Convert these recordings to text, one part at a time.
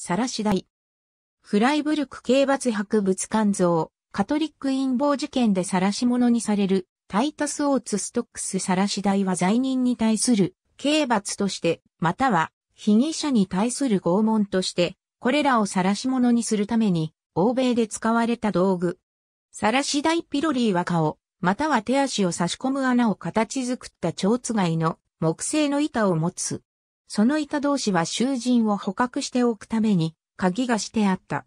さらし台。フライブルク刑罰博物館像、カトリック陰謀事件で晒し者にされる、タイタス・オーツ・ストックス晒し台は罪人に対する刑罰として、または被疑者に対する拷問として、これらを晒し者にするために、欧米で使われた道具。晒し台ピロリーは顔、または手足を差し込む穴を形作った蝶つがいの木製の板を持つその板同士は囚人を捕獲しておくために、鍵がしてあった。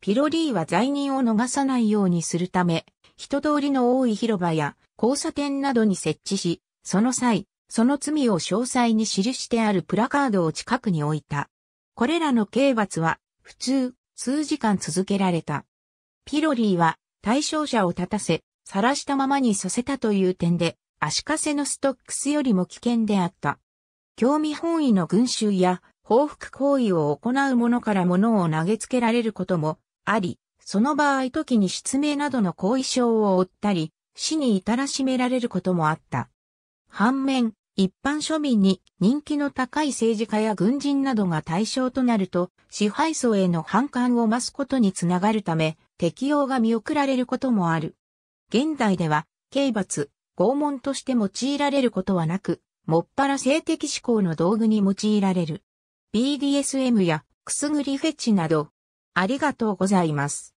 ピロリーは罪人を逃さないようにするため、人通りの多い広場や交差点などに設置し、その際、その罪を詳細に記してあるプラカードを近くに置いた。これらの刑罰は、普通、数時間続けられた。ピロリーは、対象者を立たせ、晒したままにさせたという点で、足かせのストックスよりも危険であった。興味本位の群衆や報復行為を行う者から物を投げつけられることもあり、その場合時に失明などの後遺症を負ったり、死に至らしめられることもあった。反面、一般庶民に人気の高い政治家や軍人などが対象となると、支配層への反感を増すことにつながるため、適用が見送られることもある。現代では、刑罰、拷問として用いられることはなく、もっぱら性的思考の道具に用いられる。BDSM やくすぐりフェチなど、ありがとうございます。